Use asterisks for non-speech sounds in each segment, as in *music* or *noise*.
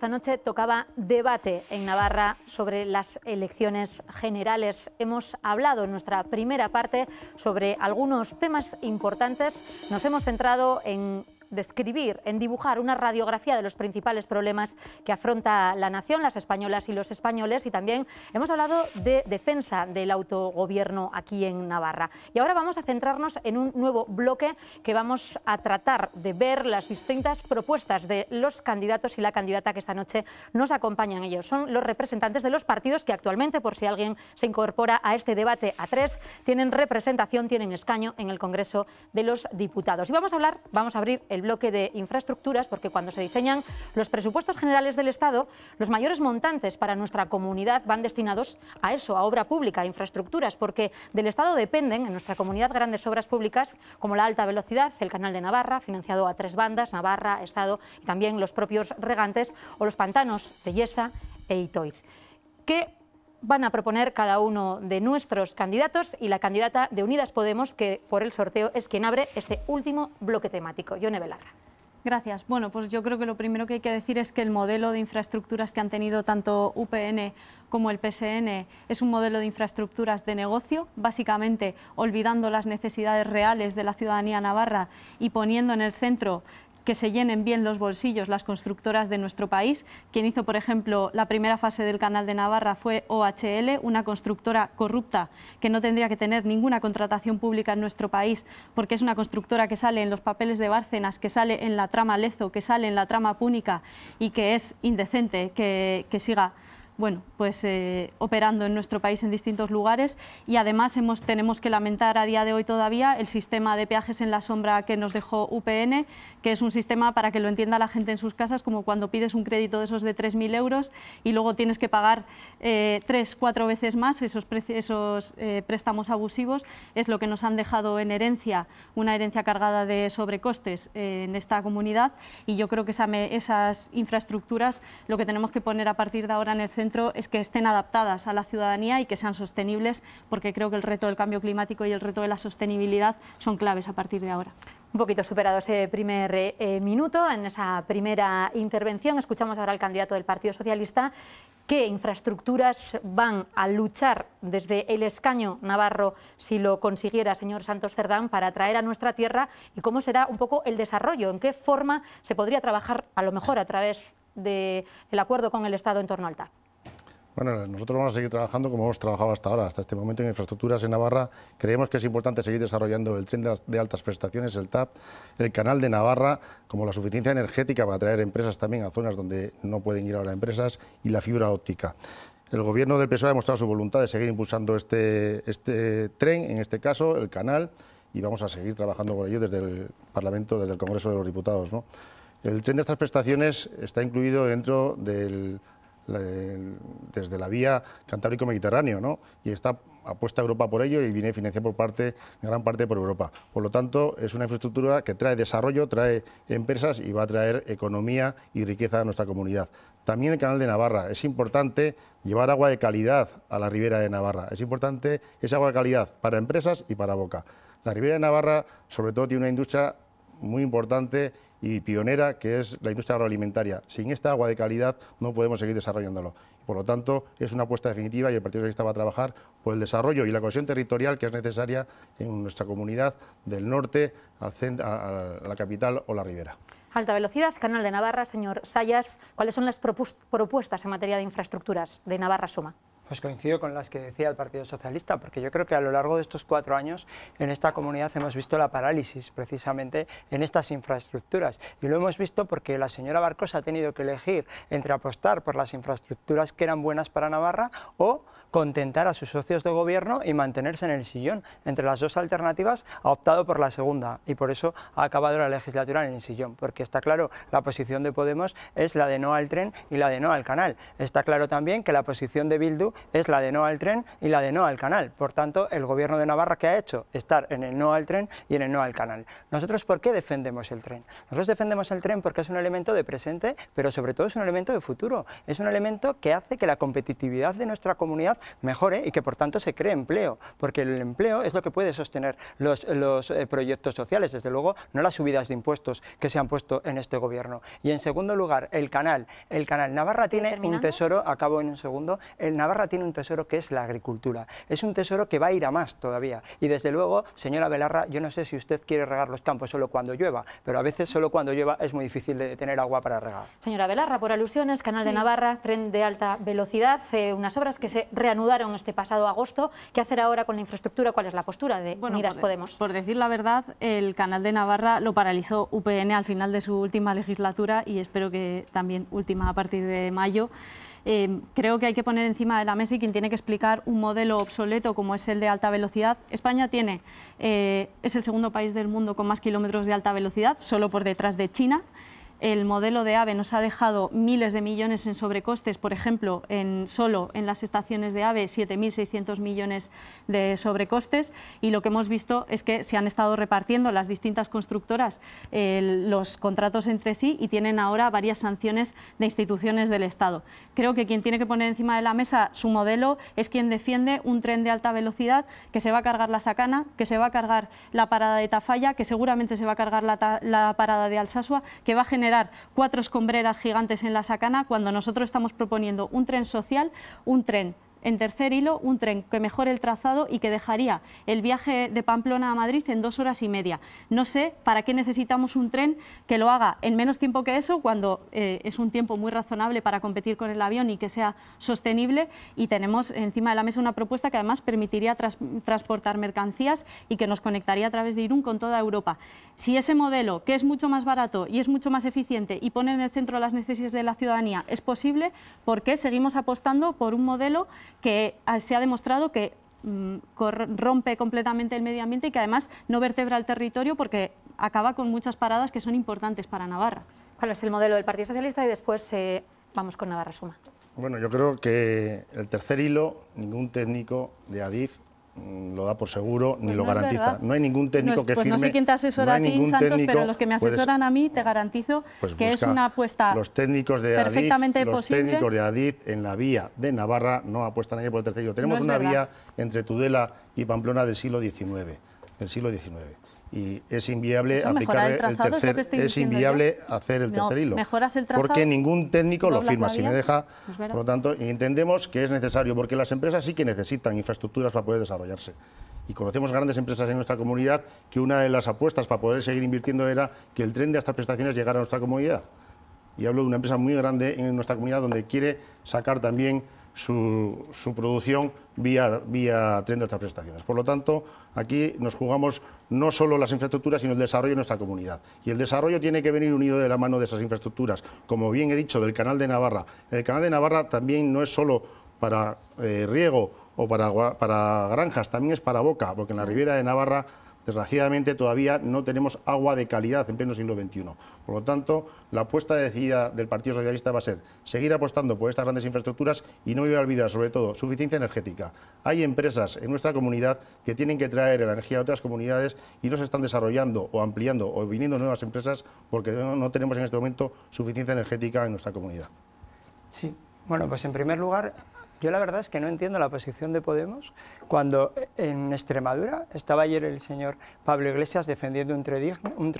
esta noche tocaba debate en Navarra sobre las elecciones generales. Hemos hablado en nuestra primera parte sobre algunos temas importantes. Nos hemos centrado en describir, en dibujar una radiografía de los principales problemas que afronta la nación, las españolas y los españoles, y también hemos hablado de defensa del autogobierno aquí en Navarra. Y ahora vamos a centrarnos en un nuevo bloque que vamos a tratar de ver las distintas propuestas de los candidatos y la candidata que esta noche nos acompañan ellos. Son los representantes de los partidos que actualmente, por si alguien se incorpora a este debate a tres, tienen representación, tienen escaño en el Congreso de los Diputados. Y vamos a hablar, vamos a abrir el bloque de infraestructuras, porque cuando se diseñan los presupuestos generales del Estado, los mayores montantes para nuestra comunidad van destinados a eso, a obra pública, a infraestructuras, porque del Estado dependen en nuestra comunidad grandes obras públicas como la alta velocidad, el Canal de Navarra, financiado a tres bandas, Navarra, Estado y también los propios regantes o los pantanos de Yesa e Itoiz van a proponer cada uno de nuestros candidatos y la candidata de Unidas Podemos, que por el sorteo es quien abre este último bloque temático, Yone Belarra. Gracias. Bueno, pues yo creo que lo primero que hay que decir es que el modelo de infraestructuras que han tenido tanto UPN como el PSN es un modelo de infraestructuras de negocio, básicamente olvidando las necesidades reales de la ciudadanía navarra y poniendo en el centro que se llenen bien los bolsillos las constructoras de nuestro país. Quien hizo, por ejemplo, la primera fase del Canal de Navarra fue OHL, una constructora corrupta que no tendría que tener ninguna contratación pública en nuestro país porque es una constructora que sale en los papeles de Bárcenas, que sale en la trama Lezo, que sale en la trama Púnica y que es indecente que, que siga bueno, pues eh, operando en nuestro país en distintos lugares y además hemos, tenemos que lamentar a día de hoy todavía el sistema de peajes en la sombra que nos dejó UPN, que es un sistema para que lo entienda la gente en sus casas, como cuando pides un crédito de esos de 3.000 euros y luego tienes que pagar eh, tres, cuatro veces más esos, esos eh, préstamos abusivos, es lo que nos han dejado en herencia, una herencia cargada de sobrecostes en esta comunidad y yo creo que esas infraestructuras lo que tenemos que poner a partir de ahora en el centro es que estén adaptadas a la ciudadanía y que sean sostenibles, porque creo que el reto del cambio climático y el reto de la sostenibilidad son claves a partir de ahora. Un poquito superado ese primer eh, minuto, en esa primera intervención escuchamos ahora al candidato del Partido Socialista qué infraestructuras van a luchar desde el escaño Navarro, si lo consiguiera, señor Santos Cerdán, para traer a nuestra tierra y cómo será un poco el desarrollo, en qué forma se podría trabajar, a lo mejor a través del acuerdo con el Estado en torno al TAP. Bueno, nosotros vamos a seguir trabajando como hemos trabajado hasta ahora, hasta este momento en infraestructuras en Navarra. Creemos que es importante seguir desarrollando el tren de altas prestaciones, el TAP, el canal de Navarra, como la suficiencia energética para atraer empresas también a zonas donde no pueden ir ahora empresas, y la fibra óptica. El gobierno del PSOE ha mostrado su voluntad de seguir impulsando este, este tren, en este caso el canal, y vamos a seguir trabajando por ello desde el Parlamento, desde el Congreso de los Diputados. El tren de estas prestaciones está incluido dentro del eh, desde la vía Cantábrico-Mediterráneo, ¿no? Y está apuesta Europa por ello y viene financiada por parte, gran parte por Europa. Por lo tanto, es una infraestructura que trae desarrollo, trae empresas y va a traer economía y riqueza a nuestra comunidad. También el canal de Navarra. Es importante llevar agua de calidad a la ribera de Navarra. Es importante esa agua de calidad para empresas y para boca. La ribera de Navarra, sobre todo, tiene una industria muy importante y pionera que es la industria agroalimentaria. Sin esta agua de calidad no podemos seguir desarrollándolo. Por lo tanto, es una apuesta definitiva y el Partido Socialista va a trabajar por el desarrollo y la cohesión territorial que es necesaria en nuestra comunidad del norte a la capital o la ribera. Alta velocidad, Canal de Navarra. Señor Sayas, ¿cuáles son las propuestas en materia de infraestructuras de Navarra Suma? Pues coincido con las que decía el Partido Socialista, porque yo creo que a lo largo de estos cuatro años en esta comunidad hemos visto la parálisis precisamente en estas infraestructuras. Y lo hemos visto porque la señora Barcos ha tenido que elegir entre apostar por las infraestructuras que eran buenas para Navarra o contentar a sus socios de gobierno y mantenerse en el sillón. Entre las dos alternativas ha optado por la segunda y por eso ha acabado la legislatura en el sillón, porque está claro, la posición de Podemos es la de no al tren y la de no al canal. Está claro también que la posición de Bildu es la de no al tren y la de no al canal. Por tanto, el gobierno de Navarra que ha hecho estar en el no al tren y en el no al canal. Nosotros ¿por qué defendemos el tren? Nosotros defendemos el tren porque es un elemento de presente, pero sobre todo es un elemento de futuro. Es un elemento que hace que la competitividad de nuestra comunidad mejore ¿eh? y que por tanto se cree empleo, porque el empleo es lo que puede sostener los, los eh, proyectos sociales, desde luego no las subidas de impuestos que se han puesto en este gobierno. Y en segundo lugar, el canal. El canal Navarra tiene un tesoro, acabo en un segundo, el Navarra tiene un tesoro que es la agricultura. Es un tesoro que va a ir a más todavía. Y desde luego, señora Velarra yo no sé si usted quiere regar los campos solo cuando llueva, pero a veces solo cuando llueva es muy difícil de tener agua para regar. Señora Velarra por alusiones, Canal de Navarra, tren de alta velocidad, unas obras que se realizan reanudaron este pasado agosto. ¿Qué hacer ahora con la infraestructura? ¿Cuál es la postura de Unidas Podemos? Por decir la verdad, el canal de Navarra lo paralizó UPN al final de su última legislatura y espero que también última a partir de mayo. Eh, creo que hay que poner encima de la mesa y quien tiene que explicar un modelo obsoleto como es el de alta velocidad. España tiene, eh, es el segundo país del mundo con más kilómetros de alta velocidad, solo por detrás de China el modelo de AVE nos ha dejado miles de millones en sobrecostes, por ejemplo, en solo en las estaciones de AVE 7.600 millones de sobrecostes y lo que hemos visto es que se han estado repartiendo las distintas constructoras los contratos entre sí y tienen ahora varias sanciones de instituciones del Estado. Creo que quien tiene que poner encima de la mesa su modelo es quien defiende un tren de alta velocidad que se va a cargar la Sacana, que se va a cargar la parada de Tafalla, que seguramente se va a cargar la, parada de Alsasua, que va a generar cuatro escombreras gigantes en la sacana cuando nosotros estamos proponiendo un tren social, un tren en tercer hilo un tren que mejore el trazado y que dejaría el viaje de Pamplona a Madrid en dos horas y media. No sé para qué necesitamos un tren que lo haga en menos tiempo que eso, cuando eh, es un tiempo muy razonable para competir con el avión y que sea sostenible. Y tenemos encima de la mesa una propuesta que además permitiría transportar mercancías y que nos conectaría a través de Irún con toda Europa. Si ese modelo, que es mucho más barato y es mucho más eficiente y pone en el centro las necesidades de la ciudadanía, es posible, ¿por qué seguimos apostando por un modelo que se ha demostrado que mm, rompe completamente el medio ambiente y que además no vertebra el territorio porque acaba con muchas paradas que son importantes para Navarra. ¿Cuál es el modelo del Partido Socialista? Y después eh, vamos con Navarra Suma. Bueno, yo creo que el tercer hilo, ningún técnico de Adif Mm, lo da por seguro ni pues lo garantiza. No hay ningún técnico que firme. Pues no sé quién te asesora a ti, Santos, pero los que me asesoran a mí te garantizo que es pues una apuesta los técnicos de perfectamente Los técnicos de Adid en la vía de Navarra no apuestan a nadie por el tercero. Tenemos una vía entre Tudela y Pamplona del siglo XIX. Del siglo XIX y es inviable aplicar el, tercer es, inviable hacer el tercer hilo porque ningún técnico lo firma si me deja pues por lo tanto entendemos que es necesario porque las empresas sí que necesitan infraestructuras para poder desarrollarse y conocemos grandes empresas en nuestra comunidad que una de las apuestas para poder seguir invirtiendo era que el tren de estas prestaciones llegara a nuestra comunidad y hablo de una empresa muy grande en nuestra comunidad donde quiere sacar también su, producción vía, vía tren de otras prestaciones. Por lo tanto, aquí nos jugamos no solo las infraestructuras, sino el desarrollo de nuestra comunidad. Y el desarrollo tiene que venir unido de la mano de esas infraestructuras. Como bien he dicho, del Canal de Navarra. El Canal de Navarra también no es solo para eh, riego o para, para granjas, también es para boca, porque en la Ribera de Navarra desgraciadamente todavía no tenemos agua de calidad en pleno siglo XXI. Por lo tanto, la apuesta decidida del Partido Socialista va a ser seguir apostando por estas grandes infraestructuras y no voy a olvidar, sobre todo, suficiencia energética. Hay empresas en nuestra comunidad que tienen que traer la energía a otras comunidades y no se están desarrollando o ampliando o viniendo nuevas empresas porque no, no tenemos en este momento suficiencia energética en nuestra comunidad. Sí, bueno, pues en primer lugar, yo la verdad es que no entiendo la posición de Podemos cuando en Extremadura estaba ayer el señor Pablo Iglesias defendiendo un tren Un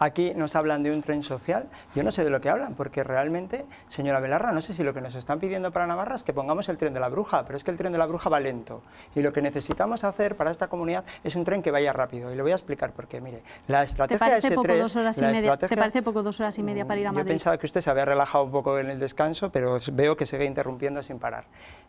Aquí nos hablan de un tren social. Yo no sé de lo que hablan porque realmente, señora Belarra, no sé si lo que nos están pidiendo para Navarra es que pongamos el tren de la bruja, pero es que el tren de la bruja va lento. Y lo que necesitamos hacer para esta comunidad es un tren que vaya rápido. Y le voy a explicar porque, mire, la estrategia ¿Te ¿Te parece poco dos horas y media para ir a mm, Madrid? Yo pensaba que usted se había relajado un poco en el descanso, pero veo que sigue interrumpiendo sin parar.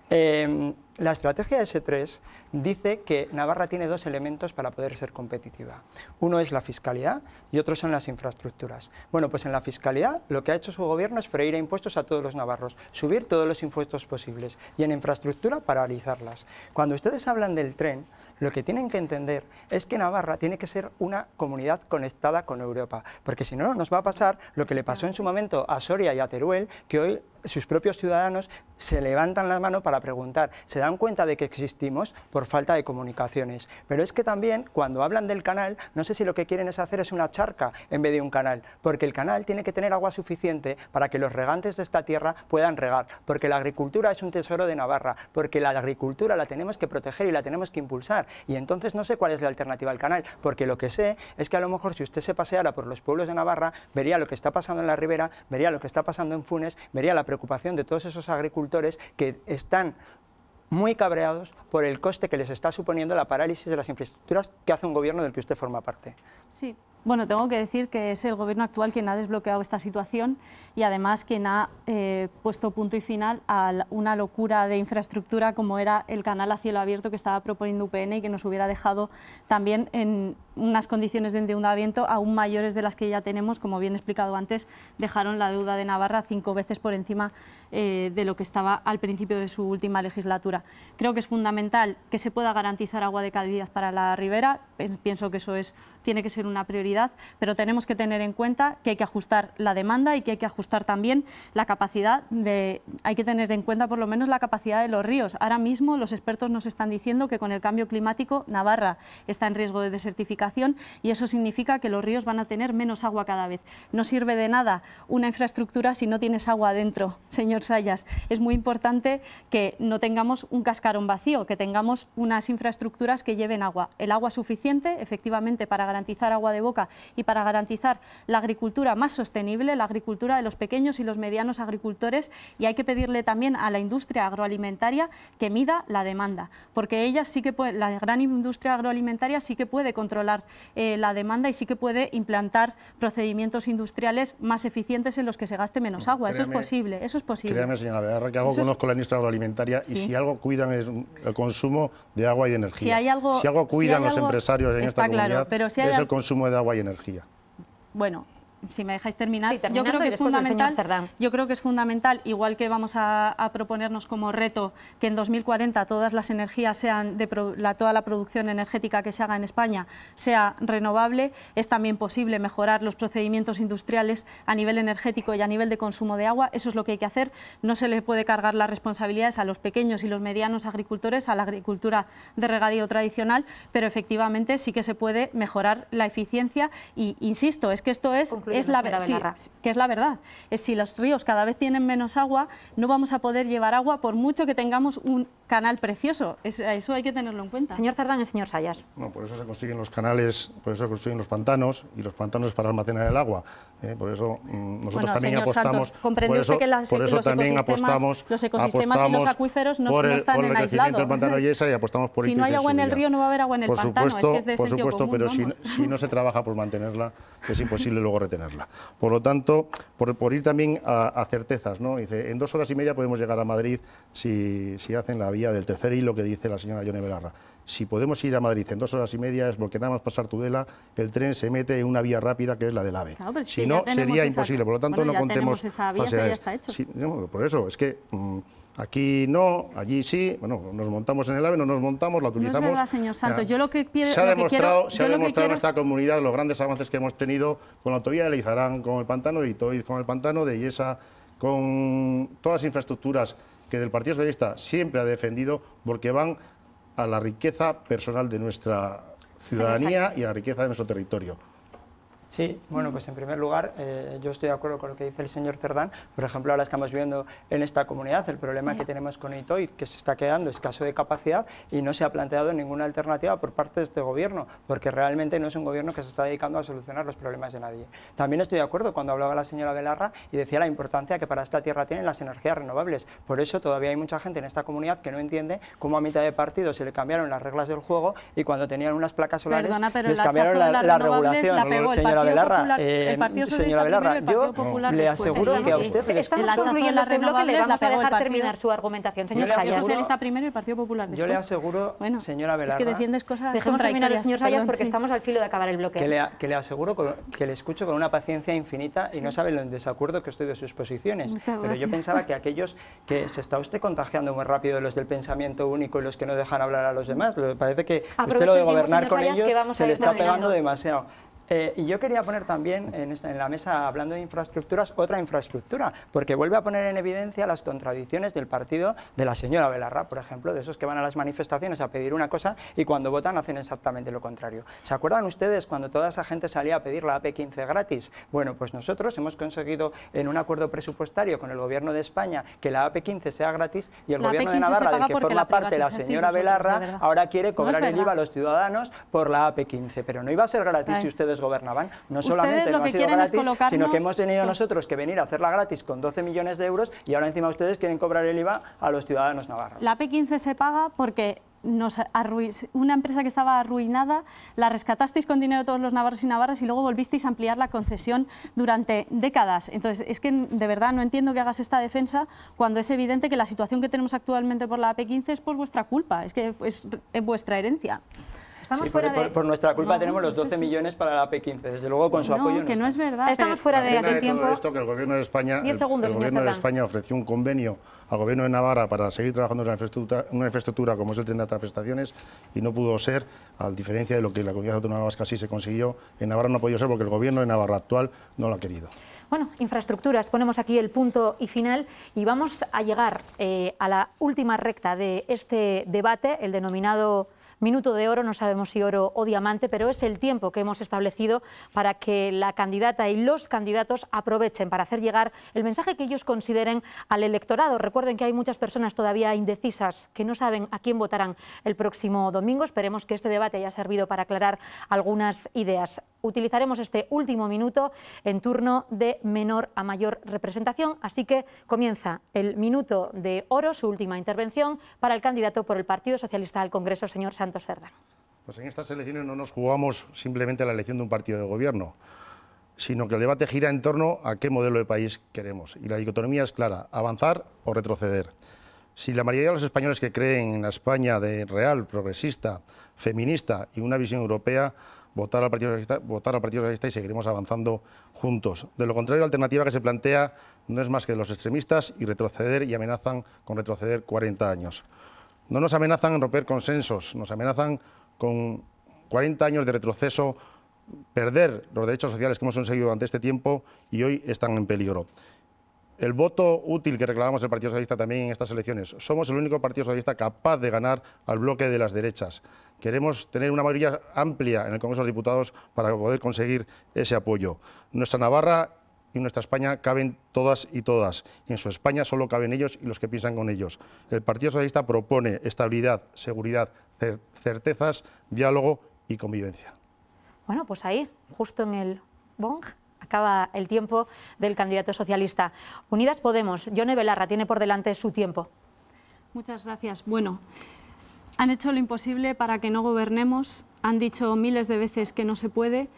Em, la estrategia S3 dice que Navarra tiene dos elementos para poder ser competitiva. Uno es la fiscalidad y otro son las infraestructuras. Bueno, pues en la fiscalidad lo que ha hecho su gobierno es freír impuestos a todos los navarros, subir todos los impuestos posibles y en infraestructura paralizarlas. Cuando ustedes hablan del tren, lo que tienen que entender es que Navarra tiene que ser una comunidad conectada con Europa, porque si no nos va a pasar lo que le pasó en su momento a Soria y a Teruel, que hoy sus propios ciudadanos se levantan la mano para preguntar, se dan cuenta de que existimos por falta de comunicaciones. Pero es que también cuando hablan del canal, no sé si lo que quieren es hacer es una charca en vez de un canal, porque el canal tiene que tener agua suficiente para que los regantes de esta tierra puedan regar, porque la agricultura es un tesoro de Navarra, porque la agricultura la tenemos que proteger y la tenemos que impulsar. Y entonces no sé cuál es la alternativa al canal, porque lo que sé es que a lo mejor si usted se paseara por los pueblos de Navarra, vería lo que está pasando en la ribera, vería lo que está pasando en Funes, vería la preocupación de todos esos agricultores que están muy cabreados por el coste que les está suponiendo la parálisis de las infraestructuras que hace un gobierno del que usted forma parte. Sí, bueno, tengo que decir que es el Gobierno actual quien ha desbloqueado esta situación y además quien ha eh, puesto punto y final a una locura de infraestructura como era el canal a cielo abierto que estaba proponiendo UPN y que nos hubiera dejado también en unas condiciones de endeudamiento aún mayores de las que ya tenemos, como bien explicado antes, dejaron la deuda de Navarra cinco veces por encima eh, de lo que estaba al principio de su última legislatura. Creo que es fundamental que se pueda garantizar agua de calidad para la ribera, pienso que eso es tiene que ser una prioridad, pero tenemos que tener en cuenta que hay que ajustar la demanda y que hay que ajustar también la capacidad de, hay que tener en cuenta por lo menos la capacidad de los ríos. Ahora mismo los expertos nos están diciendo que con el cambio climático Navarra está en riesgo de desertificación y eso significa que los ríos van a tener menos agua cada vez. No sirve de nada una infraestructura si no tienes agua adentro, *laughs* señor Sayas. Es muy importante que no tengamos un cascarón vacío, que tengamos unas infraestructuras que lleven agua. El agua suficiente, efectivamente, para garantizar agua de boca y para garantizar la agricultura más sostenible, la agricultura de los pequeños y los medianos agricultores y hay que pedirle también a la industria agroalimentaria que mida la demanda, porque ella sí que puede, la gran industria agroalimentaria sí que puede controlar eh, la demanda y sí que puede implantar procedimientos industriales más eficientes en los que se gaste menos agua. eso es posible, eso es posible. Créame, señora que algo conozco la industria agroalimentaria y si algo cuidan es el consumo de agua y de energía. Si, algo, si cuidan los empresarios en está claro, pero es el consumo de agua y energía. Bueno, si me dejáis terminar, yo creo que es fundamental. Yo creo que es fundamental, igual que vamos a, proponernos como reto que en 2040 todas las energías sean de toda la producción energética que se haga en España sea renovable, es también posible mejorar los procedimientos industriales a nivel energético y a nivel de consumo de agua. Eso es lo que hay que hacer. No se le puede cargar las responsabilidades a los pequeños y los medianos agricultores, a la agricultura de regadío tradicional, pero efectivamente sí que se puede mejorar la eficiencia y insisto, es que esto es es la, verdad que es la verdad. Es si los ríos cada vez tienen menos agua, no vamos a poder llevar agua por mucho que tengamos un canal precioso. eso hay que tenerlo en cuenta. Señor Cerdán y señor Sayas. por eso se consiguen los canales, por eso se construyen los pantanos y los pantanos para almacenar el agua. Eh, por eso mm, nosotros también apostamos. Santos, usted que las, por eso los, también ecosistemas, apostamos, los ecosistemas y los acuíferos no, el, están en si no hay agua en el río, no va a haber agua en el por pantano. Supuesto, es que es por supuesto, pero si, si no se trabaja por mantenerla, es imposible luego retener. Por lo tanto, por, ir también a, certezas, ¿no? Dice, en dos horas y media podemos llegar a Madrid si, hacen la vía del tercer hilo que dice la señora Yone Belarra. Si podemos ir a Madrid en dos horas y media es porque nada más pasar Tudela, el tren se mete en una vía rápida que es la del AVE. si, no, sería imposible. Por lo tanto, no contemos... por eso, es que... Mm, Aquí no, allí sí. Bueno, nos montamos en el AVE, no nos montamos, la utilizamos. No es señor Santos. Yo lo que, quiero, se ha que Se ha demostrado en esta comunidad los grandes avances que hemos tenido con la autovía de Leizarán, con el pantano de Itoiz, con el pantano de Yesa, con todas las infraestructuras que el Partido Socialista siempre ha defendido porque van a la riqueza personal de nuestra ciudadanía y a la riqueza de nuestro territorio. Sí, bueno, pues en primer lugar, eh, yo estoy de acuerdo con lo que dice el señor Cerdán. Por ejemplo, ahora estamos viendo en esta comunidad el problema que tenemos con Itoid, que se está quedando escaso de capacidad y no se ha planteado ninguna alternativa por parte de este gobierno, porque realmente no es un gobierno que se está dedicando a solucionar los problemas de nadie. También estoy de acuerdo cuando hablaba la señora Velarra y decía la importancia que para esta tierra tienen las energías renovables. Por eso todavía hay mucha gente en esta comunidad que no entiende cómo a mitad de partido se le cambiaron las reglas del juego y cuando tenían unas placas solares les cambiaron la, la regulación. La eh, señora Belarra, eh, señora Velarra, yo le aseguro que a usted le dejar terminar su argumentación, señor Yo le aseguro, primero y Partido Popular después. Yo le aseguro, señora Velarra, Es que defiendes cosas Dejemos terminar al señor Sayas porque estamos al filo de acabar el bloque. Que le, aseguro que le escucho con una paciencia infinita y no sabe lo en desacuerdo que estoy de sus posiciones. pero yo pensaba que aquellos que se está usted contagiando muy rápido los del pensamiento único y los que no dejan hablar a los demás, parece que usted lo de gobernar con ellos se le está pegando demasiado. Eh, y yo quería poner también en, la mesa, hablando de infraestructuras, otra infraestructura, porque vuelve a poner en evidencia las contradicciones del partido de la señora Belarra, por ejemplo, de esos que van a las manifestaciones a pedir una cosa y cuando votan hacen exactamente lo contrario. ¿Se acuerdan ustedes cuando toda esa gente salía a pedir la AP15 gratis? Bueno, pues nosotros hemos conseguido en un acuerdo presupuestario con el Gobierno de España que la AP15 sea gratis y el Gobierno de Navarra, del que forma la parte la señora Belarra, ahora quiere cobrar el IVA a los ciudadanos por la AP15, pero no iba a ser gratis si ustedes gobernaban. No solamente lo no que ha sido sino que hemos tenido nosotros que venir a hacerla gratis con 12 millones de euros y ahora encima ustedes quieren cobrar el IVA a los ciudadanos navarros. La P15 se paga porque nos una empresa que estaba arruinada, la rescatasteis con dinero de todos los navarros y navarras y luego volvisteis a ampliar la concesión durante décadas. Entonces, es que de verdad no entiendo que hagas esta defensa cuando es evidente que la situación que tenemos actualmente por la p 15 es por vuestra culpa, es que es vuestra herencia por, nuestra culpa tenemos los 12 millones para la P15, desde luego con su no, apoyo. que no es verdad. Estamos fuera de, tiempo. que el gobierno de España, el, gobierno de España ofreció un convenio al gobierno de Navarra para seguir trabajando en una infraestructura, como es el tren de prestaciones y no pudo ser, a diferencia de lo que la comunidad autónoma vasca sí se consiguió, en Navarra no ha ser porque el gobierno de Navarra actual no lo ha querido. Bueno, infraestructuras, ponemos aquí el punto y final y vamos a llegar eh, a la última recta de este debate, el denominado minuto de oro, no sabemos si oro o diamante, pero es el tiempo que hemos establecido para que la candidata y los candidatos aprovechen para hacer llegar el mensaje que ellos consideren al electorado. Recuerden que hay muchas personas todavía indecisas que no saben a quién votarán el próximo domingo. Esperemos que este debate haya servido para aclarar algunas ideas utilizaremos este último minuto en turno de menor a mayor representación, así que comienza el minuto de oro, su última intervención, para el candidato por el Partido Socialista al Congreso, señor Santos Cerdán. Pues en estas elecciones no nos jugamos simplemente la elección de un partido de gobierno, sino que el debate gira en torno a qué modelo de país queremos. Y la dicotomía es clara, avanzar o retroceder. Si la mayoría de los españoles que creen en la España de real, progresista, feminista y una visión europea votar al Partido Socialista, votar Partido y seguiremos avanzando juntos. De lo contrario, la alternativa que se plantea no es más que los extremistas y retroceder y amenazan con retroceder 40 años. No nos amenazan en romper consensos, nos amenazan con 40 años de retroceso, perder los derechos sociales que hemos conseguido durante este tiempo y hoy están en peligro. El voto útil que reclamamos el Partido Socialista también en estas elecciones. Somos el único Partido Socialista capaz de ganar al bloque de las derechas. Queremos tener una mayoría amplia en el Congreso de Diputados para poder conseguir ese apoyo. Nuestra Navarra y nuestra España caben todas y todas. en su España solo caben ellos y los que piensan con ellos. El Partido Socialista propone estabilidad, seguridad, certezas, diálogo y convivencia. Bueno, pues ahí, justo en el bong acaba el tiempo del candidato socialista. Unidas Podemos, Yone Belarra tiene por delante su tiempo. Muchas gracias. Bueno, han hecho lo imposible para que no gobernemos, han dicho miles de veces que no se puede,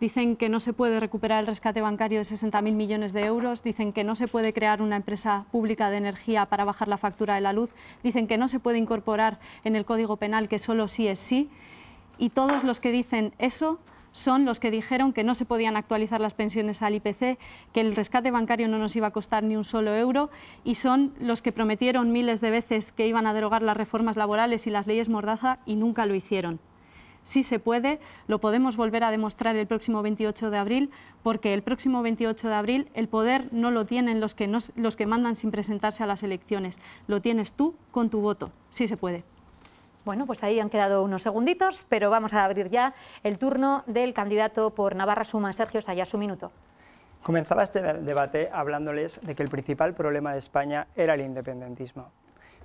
dicen que no se puede recuperar el rescate bancario de 60.000 millones de euros, dicen que no se puede crear una empresa pública de energía para bajar la factura de la luz, dicen que no se puede incorporar en el Código Penal que solo sí es sí. Y todos los que dicen eso son los que dijeron que no se podían actualizar las pensiones al IPC, que el rescate bancario no nos iba a costar ni un solo euro y son los que prometieron miles de veces que iban a derogar las reformas laborales y las leyes mordaza y nunca lo hicieron. Sí se puede, lo podemos volver a demostrar el próximo 28 de abril, porque el próximo 28 de abril el poder no lo tienen los que, los que mandan sin presentarse a las elecciones, lo tienes tú con tu voto, sí se puede. Bueno, pues ahí han quedado unos segunditos, pero vamos a abrir ya el turno del candidato por Navarra Suma, Sergio Sayas, su minuto. Comenzaba este debate hablándoles de que el principal problema de España era el independentismo.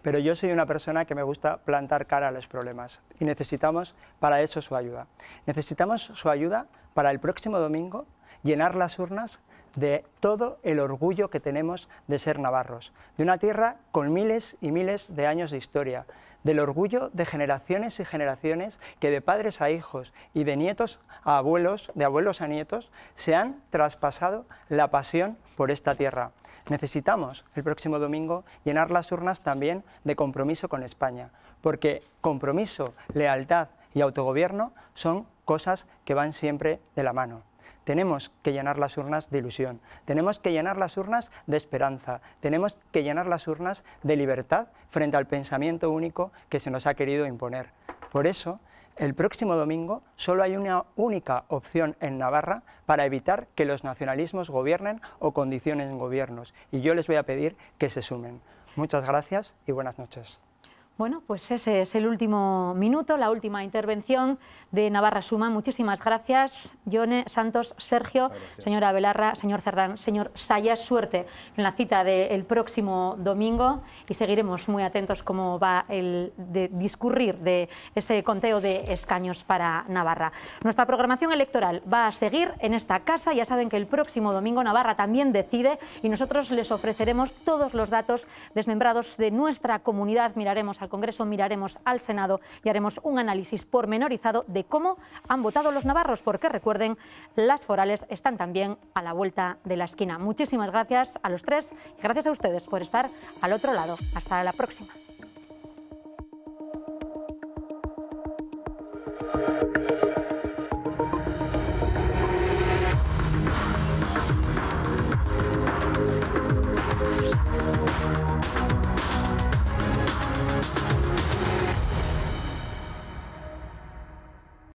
Pero yo soy una persona que me gusta plantar cara a los problemas y necesitamos para eso su ayuda. Necesitamos su ayuda para el próximo domingo llenar las urnas de todo el orgullo que tenemos de ser navarros, de una tierra con miles y miles de años de historia, del orgullo de generaciones y generaciones que de padres a hijos y de nietos a abuelos, de abuelos a nietos, se han traspasado la pasión por esta tierra. Necesitamos el próximo domingo llenar las urnas también de compromiso con España, porque compromiso, lealtad y autogobierno son cosas que van siempre de la mano. Tenemos que llenar las urnas de ilusión, tenemos que llenar las urnas de esperanza, tenemos que llenar las urnas de libertad frente al pensamiento único que se nos ha querido imponer. Por eso, el próximo domingo solo hay una única opción en Navarra para evitar que los nacionalismos gobiernen o condicionen gobiernos, y yo les voy a pedir que se sumen. Muchas gracias y buenas noches. Bueno, pues ese es el último minuto, la última intervención de Navarra Suma. Muchísimas gracias, Yone, Santos, Sergio, señora Belarra, señor Cerdán, señor Sayas. Suerte en la cita del próximo domingo y seguiremos muy atentos cómo va el discurrir de ese conteo de escaños para Navarra. Nuestra programación electoral va a seguir en esta casa. Ya saben que el próximo domingo Navarra también decide y nosotros les ofreceremos todos los datos desmembrados de nuestra comunidad. Miraremos a Congreso, miraremos al Senado y haremos un análisis pormenorizado de cómo han votado los navarros, porque recuerden, las forales están también a la vuelta de la esquina. Muchísimas gracias a los tres y gracias a ustedes por estar al otro lado. Hasta la próxima.